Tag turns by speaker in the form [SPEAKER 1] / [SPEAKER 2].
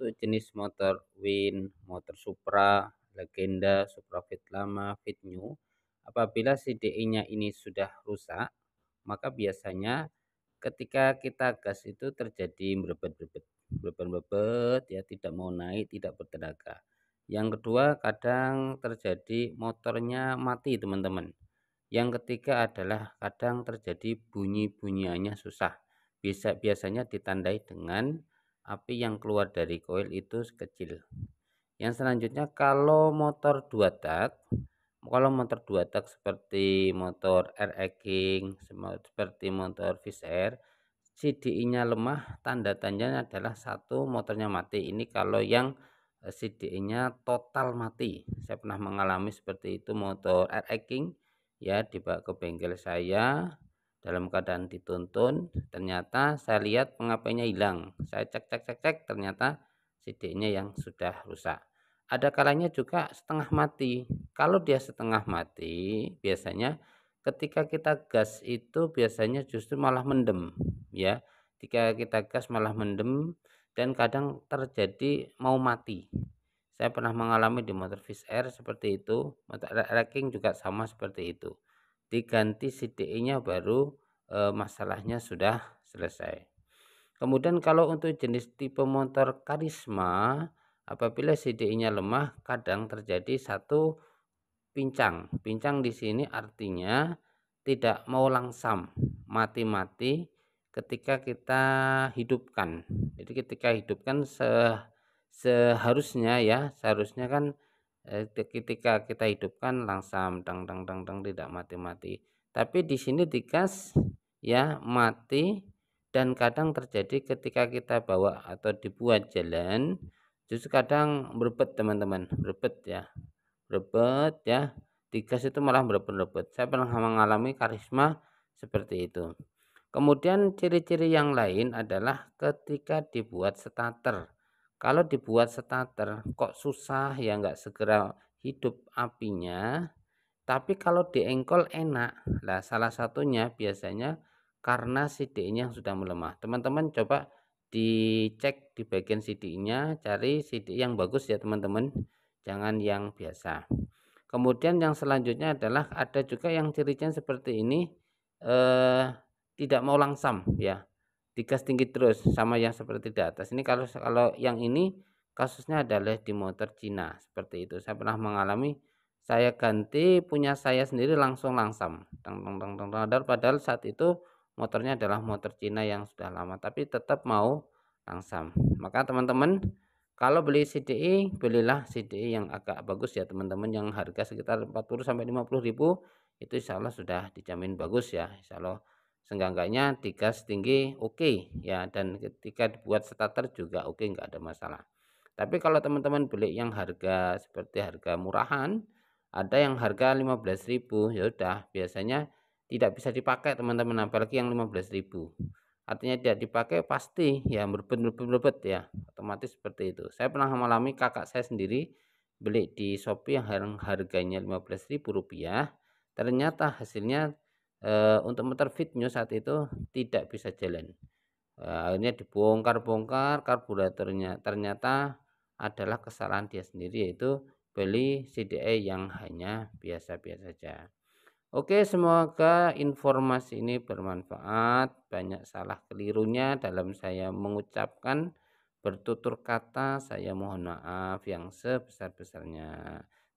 [SPEAKER 1] untuk jenis motor Win, motor Supra, Legenda, Supra Fit lama, Fit new. Apabila CDI-nya ini sudah rusak, maka biasanya ketika kita gas itu terjadi berbet-berbet, berbet-berbet ya tidak mau naik, tidak bertenaga. Yang kedua kadang terjadi motornya mati teman-teman. Yang ketiga adalah kadang terjadi bunyi-bunyiannya susah. Bisa biasanya ditandai dengan api yang keluar dari koil itu kecil yang selanjutnya kalau motor dua tak kalau motor dua tak seperti motor RE King seperti motor Fish cd CDI nya lemah tanda tandanya adalah satu motornya mati ini kalau yang eh, CDI nya total mati saya pernah mengalami seperti itu motor RE King ya dibawa ke bengkel saya dalam keadaan dituntun ternyata saya lihat pengapainya hilang saya cek cek cek cek ternyata CD-nya yang sudah rusak ada kalanya juga setengah mati kalau dia setengah mati biasanya ketika kita gas itu biasanya justru malah mendem ya jika kita gas malah mendem dan kadang terjadi mau mati saya pernah mengalami di motor Vis Air seperti itu motor Racking juga sama seperti itu diganti CDI-nya baru e, masalahnya sudah selesai. Kemudian kalau untuk jenis tipe motor karisma, apabila CDI-nya lemah, kadang terjadi satu pincang. Pincang di sini artinya tidak mau langsam, mati-mati ketika kita hidupkan. Jadi ketika hidupkan se seharusnya ya, seharusnya kan Eh, ketika kita hidupkan langsam dang dang dang dang tidak mati-mati tapi di sini digas ya mati dan kadang terjadi ketika kita bawa atau dibuat jalan justru kadang berebet teman-teman berebet ya berebet ya digas itu malah berebet-berebet saya pernah mengalami karisma seperti itu kemudian ciri-ciri yang lain adalah ketika dibuat starter kalau dibuat starter kok susah ya nggak segera hidup apinya. Tapi kalau diengkol enak. lah. salah satunya biasanya karena CD-nya sudah melemah. Teman-teman coba dicek di bagian CD-nya, cari CD yang bagus ya teman-teman. Jangan yang biasa. Kemudian yang selanjutnya adalah ada juga yang cirinya seperti ini eh tidak mau langsam ya digas tinggi terus sama yang seperti di atas ini kalau kalau yang ini kasusnya adalah di motor Cina seperti itu saya pernah mengalami saya ganti punya saya sendiri langsung langsam tang padahal saat itu motornya adalah motor Cina yang sudah lama tapi tetap mau langsam maka teman-teman kalau beli CDI belilah CDI yang agak bagus ya teman-teman yang harga sekitar 40 sampai 50 ribu itu insya Allah sudah dijamin bagus ya insya Allah senggangganya tiga setinggi oke okay, ya dan ketika dibuat starter juga oke okay, nggak ada masalah tapi kalau teman-teman beli yang harga seperti harga murahan ada yang harga 15.000 ya udah biasanya tidak bisa dipakai teman-teman apalagi yang 15.000 artinya tidak dipakai pasti ya berbet-berbet ya otomatis seperti itu saya pernah mengalami kakak saya sendiri beli di Shopee yang harganya 15.000 rupiah ternyata hasilnya Eh, untuk untuk new saat itu tidak bisa jalan eh, akhirnya dibongkar-bongkar karburatornya ternyata adalah kesalahan dia sendiri yaitu beli CDE yang hanya biasa-biasa saja Oke semoga informasi ini bermanfaat banyak salah kelirunya dalam saya mengucapkan bertutur kata saya mohon maaf yang sebesar-besarnya.